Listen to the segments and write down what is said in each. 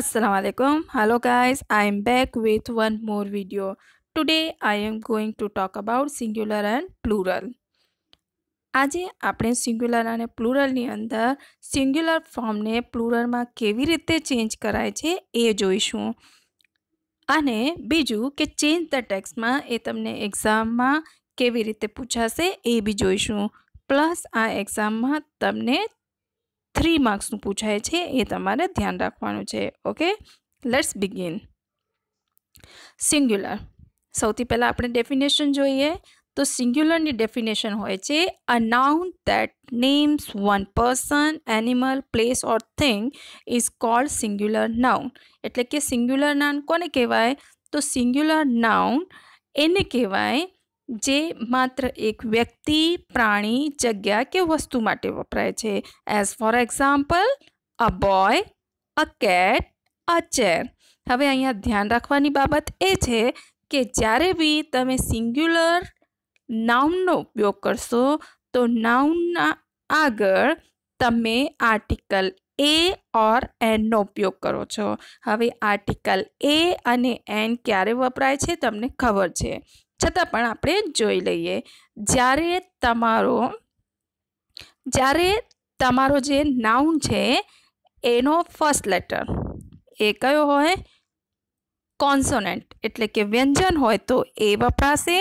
Assalamualaikum hello guys I am back with one more video today I am going to talk about singular and plural આજે આપણે singular અને પ્લુરલની અંદર singular ફોર્મને પ્લુરલમાં કેવી રીતે change કરાય છે એ જોઈશું અને બીજું કે ચેન્જ ધ ટેક્સમાં એ તમને એક્ઝામમાં કેવી રીતે પૂછાશે એ બી જોઈશું પ્લસ આ એક્ઝામમાં તમને થ્રી માર્ક્સનું પૂછાય છે એ તમારે ધ્યાન રાખવાનું છે ઓકે લેટ્સ બિગિન સિંગ્યુલર સૌથી પહેલાં આપણે ડેફિનેશન જોઈએ તો સિંગ્યુલરની ડેફિનેશન હોય છે a noun that names one person animal place or thing is called singular noun એટલે કે સિંગ્યુલર નાઉન કોને કહેવાય તો સિંગ્યુલર નાઉન એને કહેવાય જે માત્ર એક વ્યક્તિ પ્રાણી જગ્યા કે વસ્તુ માટે વપરાય છે as for example a boy a cat a chair હવે અહીંયા ધ્યાન રાખવાની બાબત એ છે કે જ્યારે બી તમે સિંગ્યુલર નાઉનનો ઉપયોગ કરશો તો નાઉનના આગળ તમે આર્ટિકલ એ ઓર એનનો ઉપયોગ કરો છો હવે આર્ટિકલ એ અને એન ક્યારે વપરાય છે તમને ખબર છે છતાં પણ આપણે જોઈ લઈએ જ્યારે તમારો જ્યારે તમારો જે નાઉન છે એનો ફર્સ્ટ લેટર એ કયો હોય કોન્સોનન્ટ એટલે કે વ્યંજન હોય તો એ વપરાશે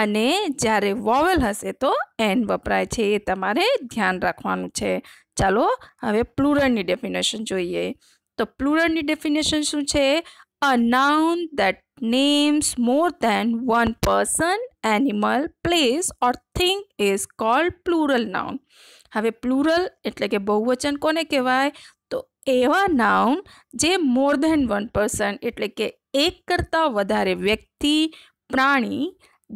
અને જ્યારે વોવેલ હશે તો એન વપરાય છે એ તમારે ધ્યાન રાખવાનું છે ચાલો હવે પ્લુરલની ડેફિનેશન જોઈએ તો પ્લુરલની ડેફિનેશન શું છે a noun that names more than one person, animal, place or thing is called plural noun. હવે પ્લુરલ એટલે કે બહુવચન કોને કહેવાય તો એવા નાઉન જે મોર ધેન વન પર્સન એટલે કે એક કરતાં વધારે વ્યક્તિ પ્રાણી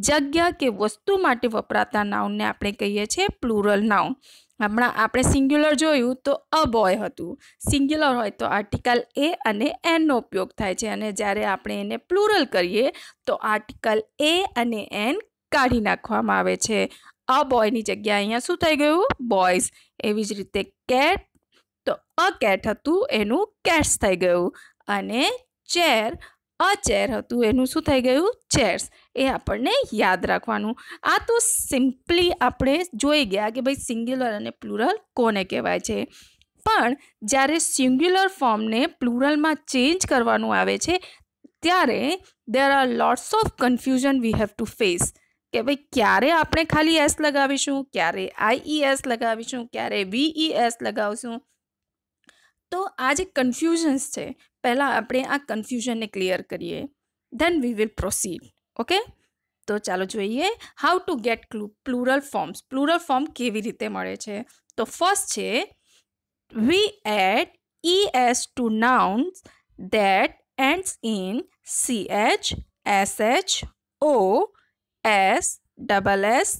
જગ્યા કે વસ્તુ માટે વપરાતા નાઉનને આપણે કહીએ છીએ પ્લુરલ નાઉન હમણાં આપણે સિંગ્યુલર જોયું તો અ બોય હતું સિંગ્યુલર હોય તો આર્ટિકલ એ અને એનનો ઉપયોગ થાય છે અને જ્યારે આપણે એને પ્લુરલ કરીએ તો આર્ટિકલ એ અને એન કાઢી નાખવામાં આવે છે અ બોયની જગ્યા અહીંયા શું થઈ ગયું બોયઝ એવી જ રીતે કેટ તો અ કેટ હતું એનું કેટ્સ થઈ ગયું અને ચેર અ ચેર હતું એનું શું થઈ ગયું ચેર્સ એ આપણને યાદ રાખવાનું આ તો સિમ્પલી આપણે જોઈ ગયા કે ભાઈ સિંગ્યુલર અને પ્લુરલ કોને કહેવાય છે પણ જ્યારે સિંગ્યુલર ફોર્મને પ્લુરલમાં ચેન્જ કરવાનું આવે છે ત્યારે there are lots of confusion we have to face કે ભાઈ ક્યારે આપણે ખાલી એસ લગાવીશું ક્યારે આઈઈએસ e લગાવીશું ક્યારે વીઈએસ e લગાવશું તો આ જે કન્ફ્યુઝન્સ છે પહેલાં આપણે આ કન્ફ્યુઝનને ક્લિયર કરીએ then we will proceed okay તો ચાલો જોઈએ how to get clue plural forms plural form કેવી રીતે મળે છે તો ફર્સ્ટ છે we add E S to nouns that ends in C H S H O S double S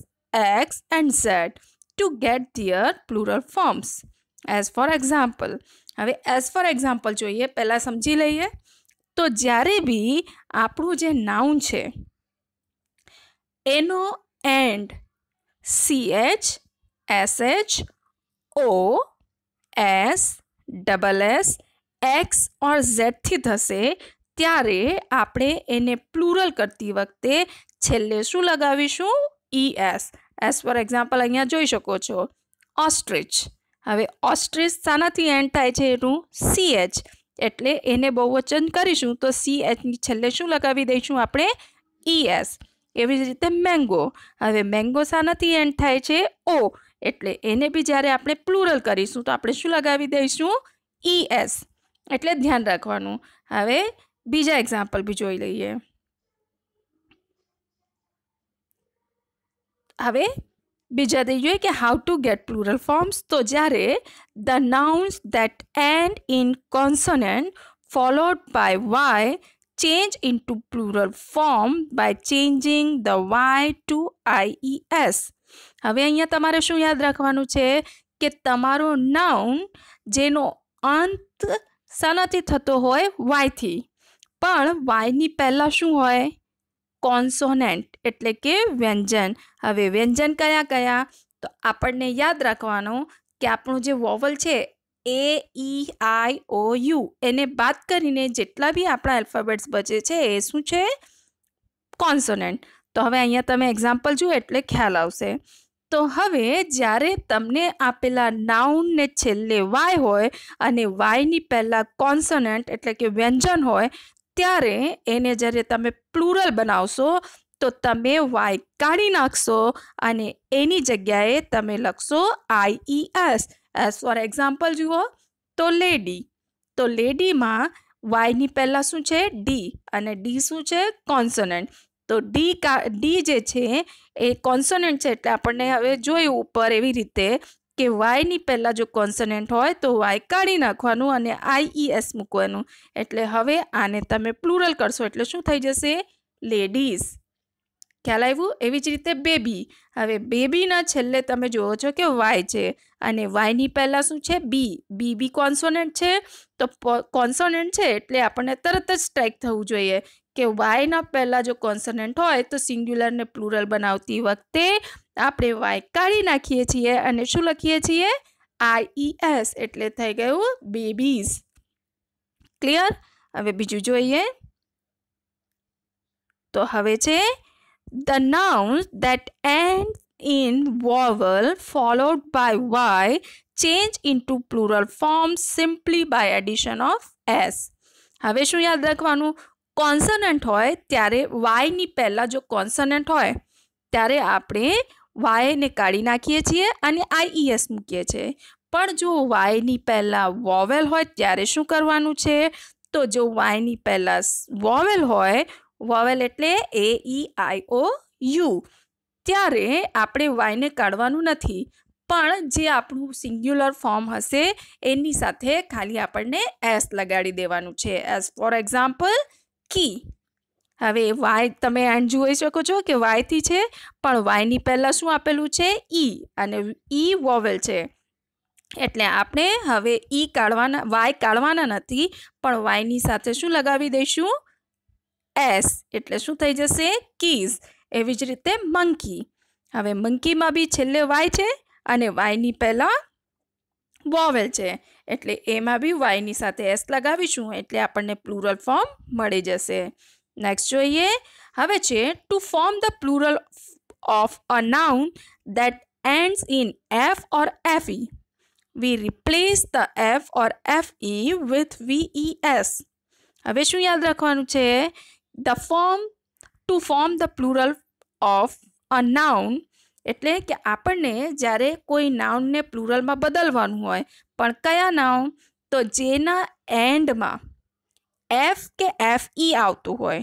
X and Z to get their plural forms as for example હવે as for example જોઈએ પહેલાં સમજી લઈએ તો જ્યારે બી આપણું જે noun છે એનો end C H S H O S double S X or ઝેડથી થશે ત્યારે આપણે એને પ્લુરલ કરતી વખતે છેલ્લે શું લગાવીશું E S S for example અહીંયા જોઈ શકો છો ઓસ્ટ્રિચ હવે ઓસ્ટ્રિચ શાનાથી એન્ડ થાય છે એનું સી એચ એટલે એને બહુવચન કરીશું તો સી એચની છેલ્લે શું લગાવી દઈશું આપણે ઈ e એસ એવી જ રીતે મેંગો હવે મેંગો શાનાથી એન્ડ થાય છે ઓ એટલે એને બી જ્યારે આપણે પ્લુરલ કરીશું તો આપણે શું લગાવી દઈશું ઈ e એસ એટલે ધ્યાન રાખવાનું હવે બીજા એક્ઝામ્પલ બી જોઈ લઈએ હવે બીજા થઈ કે how to get plural forms તો જ્યારે the nouns that end in consonant followed by Y change in to plural form by changing the Y to IES હવે અહીંયા તમારે શું યાદ રાખવાનું છે કે તમારો નાઉન જેનો અંત શાનાથી થતો હોય વાયથી પણ વાયની પહેલાં શું હોય કોન્સોનેન્ટ એટલે કે વ્યંજન હવે વ્યંજન કયા કયા તો આપણને યાદ રાખવાનું કે આપણું જે વોવલ છે એ ઈ આઈ ઓ યુ એને બાદ કરીને જેટલા બી આપણા એલ્ફાબેટ્સ બચે છે એ શું છે કોન્સોનેન્ટ તો હવે અહીંયા તમે એક્ઝામ્પલ જુઓ એટલે ખ્યાલ આવશે તો હવે જ્યારે તમને આપેલા નાઉનને છેલ્લે વાય હોય અને વાયની પહેલાં કોન્સોનન્ટ એટલે કે વ્યંજન હોય ત્યારે એને જ્યારે તમે પ્લુરલ બનાવશો તો તમે વાય કાઢી નાખશો અને એની જગ્યાએ તમે લખશો આઈઈએસ એસ ફોર એક્ઝામ્પલ જુઓ તો લેડી તો લેડીમાં વાયની પહેલાં શું છે ડી અને ડી શું છે કોન્સનન્ટ તો ડી કા ડી જે છે એ કોન્સનન્ટ છે એટલે આપણને હવે જોયું ઉપર એવી રીતે કે વાયની પહેલાં જો કોન્સનન્ટ હોય તો વાય કાઢી નાખવાનું અને આઈઈએસ e મૂકવાનું એટલે હવે આને તમે પ્લુરલ કરશો એટલે શું થઈ જશે લેડીઝ ખ્યાલ આવ્યું એવી જ રીતે બેબી હવે બેબીના છેલ્લે તમે જુઓ છો કે વાય છે અને વાયની પહેલાં શું છે બી બી બી કોન્સોનન્ટ છે તો કોન્સોનેન્ટ છે એટલે આપણને તરત જ સ્ટ્રાઇક થવું જોઈએ કે વાયના પહેલાં જો કોન્સનન્ટ હોય તો સિંગ્યુલરને પ્લુરલ બનાવતી વખતે આપણે વાય કાઢી નાખીએ છીએ અને શું લખીએ છીએ આઈઈએસ e એટલે થઈ ગયું બેબીઝ ક્લિયર હવે બીજું જોઈએ તો હવે છે the nouns that end in vowel followed by Y change into plural form simply by addition of S હવે શું યાદ રાખવાનું કોન્સનન્ટ હોય ત્યારે વાયની પહેલાં જો કોન્સનન્ટ હોય ત્યારે આપણે વાયને કાઢી નાખીએ છીએ અને આઈઈએસ e મૂકીએ છીએ પણ જો વાયની પહેલાં વોવેલ હોય ત્યારે શું કરવાનું છે તો જો વાયની પહેલાં વોવેલ હોય વોવેલ એટલે એ ઈ આઈ ઓ યુ ત્યારે આપણે વાયને કાઢવાનું નથી પણ જે આપણું સિંગ્યુલર ફોર્મ હશે એની સાથે ખાલી આપણને એસ લગાડી દેવાનું છે એસ ફોર એક્ઝામ્પલ કી હવે વાય તમે એન્ડ જોઈ શકો છો કે વાયથી છે પણ વાયની પહેલાં શું આપેલું છે ઈ અને ઈ વોવેલ છે એટલે આપણે હવે ઈ કાઢવાના વાય કાઢવાના નથી પણ વાયની સાથે શું લગાવી દઈશું એસ એટલે શું થઈ જશે કીઝ એવી જ રીતે મંકી હવે મંકીમાં બી છેલ્લે વાય છે અને વાયની પહેલાં વોવેલ છે એટલે એમાં બી વાયની સાથે એસ લગાવીશું એટલે આપણને પ્લુરલ ફોર્મ મળી જશે નેક્સ્ટ જોઈએ હવે છે to form the plural of a noun that ends in F or F E we replace the F or F E with VE S હવે શું યાદ રાખવાનું છે the form to form the plural of a noun એટલે કે આપણને જ્યારે કોઈ નાઉનને પ્લુરલમાં બદલવાનું હોય પણ કયા નાઉન તો જેના એન્ડમાં એફ કે એફ ઈ e આવતું હોય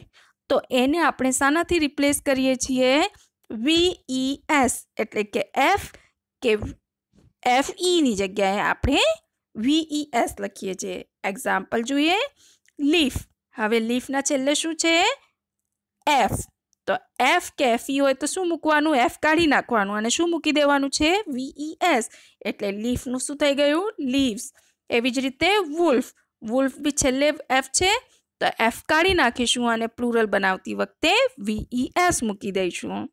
તો એને આપણે શાનાથી રિપ્લેસ કરીએ છીએ વી ઈ એસ એટલે કે એફ કે એફ ઈની e જગ્યાએ આપણે વી ઈ એસ લખીએ છીએ એક્ઝામ્પલ જોઈએ લીફ હવે લીફના છેલ્લે શું છે એફ તો એફ કે ઈ e હોય તો શું મૂકવાનું એફ કાઢી નાખવાનું અને શું મૂકી દેવાનું છે વીઈ એસ e એટલે લીફનું શું થઈ ગયું લીવ્સ એવી જ રીતે વુલ્ફ વુલ્ફ બી છેલ્લે એફ છે તો એફ કાઢી નાખીશું અને પ્લુરલ બનાવતી વખતે વીઈ એસ e મૂકી દઈશું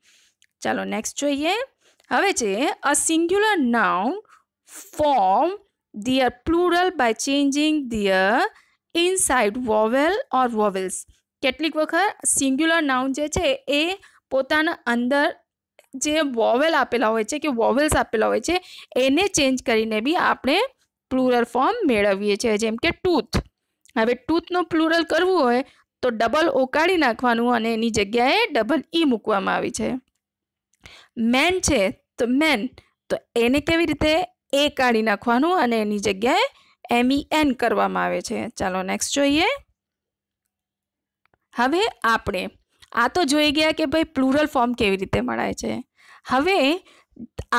ચાલો નેક્સ્ટ જોઈએ હવે છે a singular noun form their plural by changing their inside vowel or vowels કેટલીક વખત સિંગ્યુલર નાઉન જે છે એ પોતાના અંદર જે વોવેલ આપેલા હોય છે કે વોવેલ્સ આપેલા હોય છે એને ચેન્જ કરીને બી આપણે પ્લુરલ ફોર્મ મેળવીએ છીએ જેમ કે ટૂથ હવે ટૂથનું પ્લુરલ કરવું હોય તો ડબલ ઓકાળી નાખવાનું અને એની જગ્યાએ ડબલ ઈ મૂકવામાં આવી છે મેન છે તો મેન તો એને કેવી રીતે એ કાઢી નાખવાનું અને એની જગ્યાએ એમ ઈ એન કરવામાં આવે છે ચાલો નેક્સ્ટ જોઈએ હવે આપણે આ તો જોઈ ગયા કે ભાઈ પ્લુરલ ફોર્મ કેવી રીતે મળે છે હવે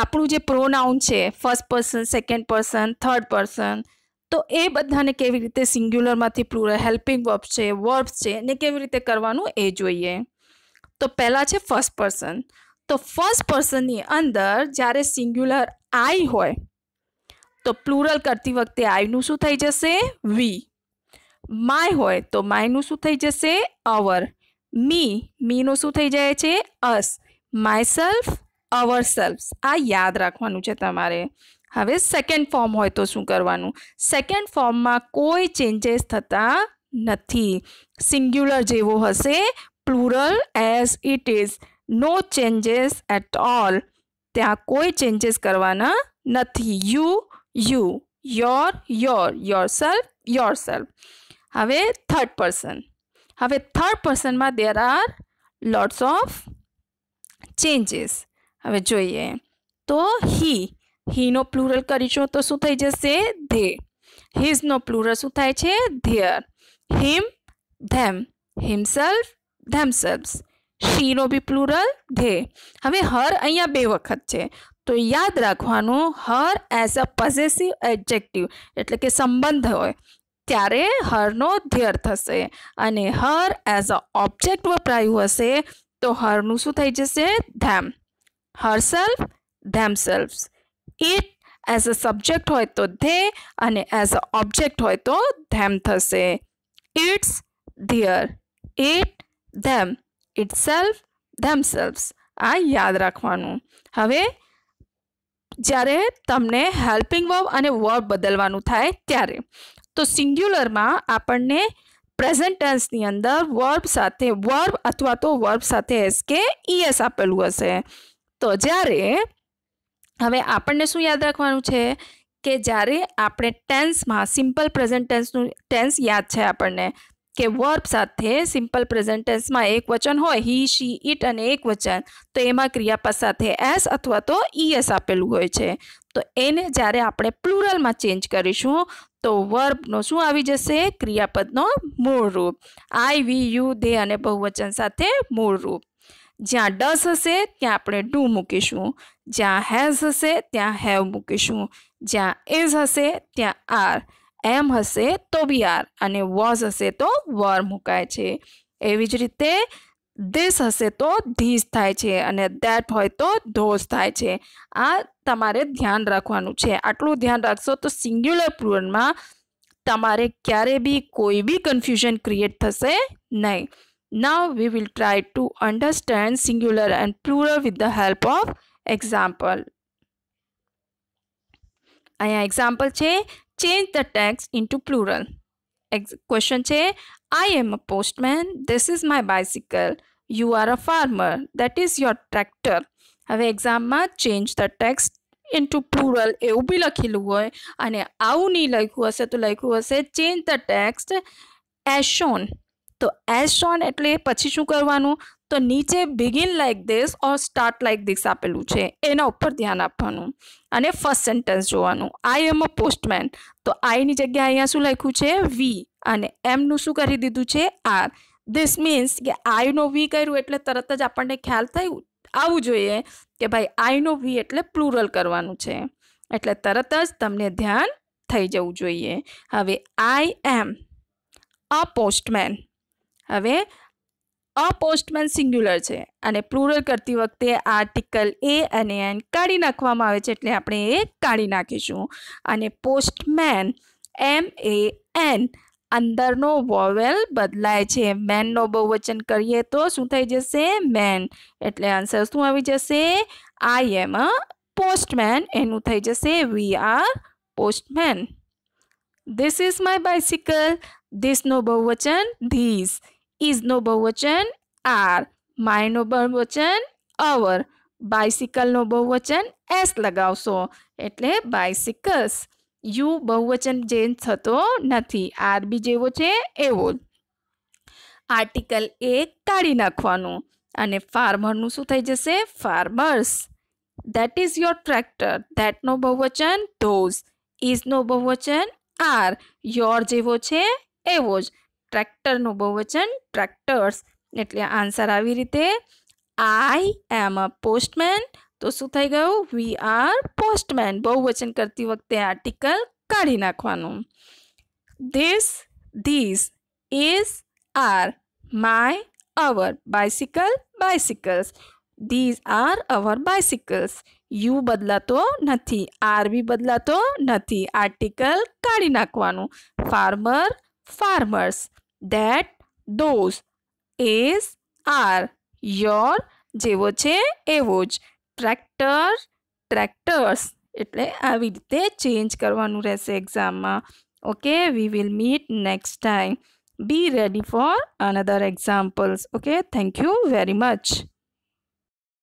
આપણું જે પ્રોનાઉન છે first person second person third person તો એ બધાને કેવી રીતે સિંગ્યુલરમાંથી પ્લુરલ હેલ્પિંગ વર્બ્સ છે વર્બ્સ છે એને કેવી રીતે કરવાનું એ જોઈએ તો પહેલાં છે ફર્સ્ટ પર્સન તો ફર્સ્ટ પર્સનની અંદર જ્યારે સિંગ્યુલર આઈ હોય તો પ્લુરલ કરતી વખતે આઈનું શું થઈ જશે વી માય હોય તો માયનું શું થઈ જશે અવર મી મીનું શું થઈ જાય છે us my self our self આ યાદ રાખવાનું છે તમારે હવે સેકન્ડ ફોર્મ હોય તો શું કરવાનું સેકન્ડ ફોર્મમાં કોઈ ચેન્જીસ થતા નથી સિંગ્યુલર જેવો હશે plural as it is no changes at all ત્યાં કોઈ ચેન્જીસ કરવાના નથી you you your your your self your self હવે થર્ડ પર્સન હવે થર્ડ પર્સનમાં there are lots of changes હવે જોઈએ તો હી હીનો પ્લુરલ કરીશું તો શું થઈ જશે ધે હિઝનો પ્લુરલ શું થાય છે their him them himself themselves શીનો બી પ્લુરલ ધે હવે હર અહીંયા બે વખત છે તો યાદ રાખવાનું હર એઝ અ પઝેસિવ એડજેક્ટિવ એટલે કે સંબંધ હોય ત્યારે હરનો ધ્યર થશે અને હર એઝ અ ઓબ્જેક્ટ વપરાયું હશે તો હરનું શું થઈ જશે them her self them self it as a subject હોય તો ધે અને એઝ અ ઓબ્જેક્ટ હોય તો ધેમ થશે its their it them it self them themselves આ યાદ રાખવાનું હવે જ્યારે તમને હેલ્પિંગ વર્બ અને વર્બ બદલવાનું થાય ત્યારે તો સિંગ્યુલરમાં આપણને પ્રેઝન્ટ અંદર વર્બ સાથે વર્બ અથવા તો વર્બ સાથે એસ કે ઈએસ આપેલું હશે તો જ્યારે હવે આપણને શું યાદ રાખવાનું છે કે જ્યારે આપણે ટેન્સમાં સિમ્પલ પ્રેઝન્ટ ટેન્સનું ટેન્સ યાદ છે આપણને કે વર્બ સાથે સિમ્પલ પ્રેઝન્ટ ટેન્સમાં એક વચન હોય હી શી ઇટ અને એક વચન તો એમાં ક્રિયાપદ સાથે એસ અથવા તો ઈએસ આપેલું હોય છે તો એને જ્યારે આપણે પ્લુરલમાં ચેન્જ કરીશું તો વર્બનો શું આવી જશે ક્રિયાપદનો મૂળ રૂપ આઈ વી યુ દે અને બહુવચન સાથે મૂળ રૂપ જ્યાં ડસ હશે ત્યાં આપણે ડુ મૂકીશું જ્યાં હેઝ હશે ત્યાં હેવ મૂકીશું જ્યાં એઝ હશે ત્યાં આર એમ હશે તો બી આર અને વોઝ હશે તો વર મુકાય છે એવી જ રીતે ધીસ હશે તો ધીસ થાય છે અને દેટ હોય તો ધોસ થાય છે આ તમારે ધ્યાન રાખવાનું છે આટલું ધ્યાન રાખશો તો સિંગ્યુલર પ્લુરલમાં તમારે ક્યારે બી કોઈ બી કન્ફ્યુઝન ક્રિએટ થશે નહીં Now we will try to understand singular and plural with the help of example અહીંયા એક્ઝામ્પલ છે change the text into plural. Question છે I am a postman. This is my bicycle. You are a farmer. That is your tractor. હવે એક્ઝામમાં change the text into plural એવું બી લખેલું હોય અને આવું નહીં લખ્યું હશે તો લખ્યું હશે ચેન્જ ધ ટેક્સ્ટ એશોન તો એઝ શોન એટલે પછી શું કરવાનું તો નીચે begin like this or start like this આપેલું છે એના ઉપર ધ્યાન આપવાનું અને ફર્સ્ટ સેન્ટેન્સ જોવાનું આઈ એમ અ પોસ્ટમેન તો આઈની જગ્યાએ અહીંયા શું લખ્યું છે વી અને એમનું શું કરી દીધું છે આર ધીસ મીન્સ કે આઈનો વી કર્યું એટલે તરત જ આપણને ખ્યાલ થયું આવવું જોઈએ કે ભાઈ આઈનો વી એટલે પ્લુરલ કરવાનું છે એટલે તરત જ તમને ધ્યાન થઈ જવું જોઈએ હવે આઈ એમ અ પોસ્ટમેન હવે અ પોસ્ટમેન સિંગ્યુલર છે અને પ્લુરલ કરતી વખતે આર્ટિકલ એ અને એન કાઢી નાખવામાં આવે છે એટલે આપણે એ કાઢી નાખીશું અને પોસ્ટમેન એમ એ એન અંદરનો વોવેલ બદલાય છે મેનનો બહુવચન કરીએ તો શું થઈ જશે મેન એટલે આન્સર શું આવી જશે આઈ એમ અ પોસ્ટમેન એનું થઈ જશે we are postman this is my bicycle ધીસનું બહુવચન ધીસ ઇઝનો બહુવચન આર માયનો બહુવચન અવર બાયસિકલનો બહુવચન એસ લગાવશો એટલે બાયસિકલ્સ યુ બહુવચન ચેન્જ થતો નથી આરબી જેવો છે એવો આર્ટિકલ એક કાઢી નાખવાનું અને ફાર્મરનું શું થઈ જશે farmers that is your tractor ધેટનો બહુવચન ધોઝ ઇઝનો બહુવચન આર યોર જેવો છે એવો જ ટ્રેક્ટરનું બહુવચન ટ્રેક્ટર્સ એટલે આન્સર આવી રીતે આઈ એમ અ પોસ્ટમેન તો શું થઈ ગયું વી આર પોસ્ટમેન બહુવચન કરતી વખતે આર્ટિકલ કાઢી નાખવાનું this this is are my our bicycle bicycles these are our bicycles you બદલાતો નથી આર બી બદલાતો નથી આર્ટિકલ કાઢી નાખવાનું farmer farmers that those is are your જેવો છે એવો જ ટ્રેક્ટર ટ્રેક્ટર્સ એટલે આવી રીતે ચેન્જ કરવાનું રહેશે એક્ઝામમાં okay we will meet next time be ready for another examples okay thank you very much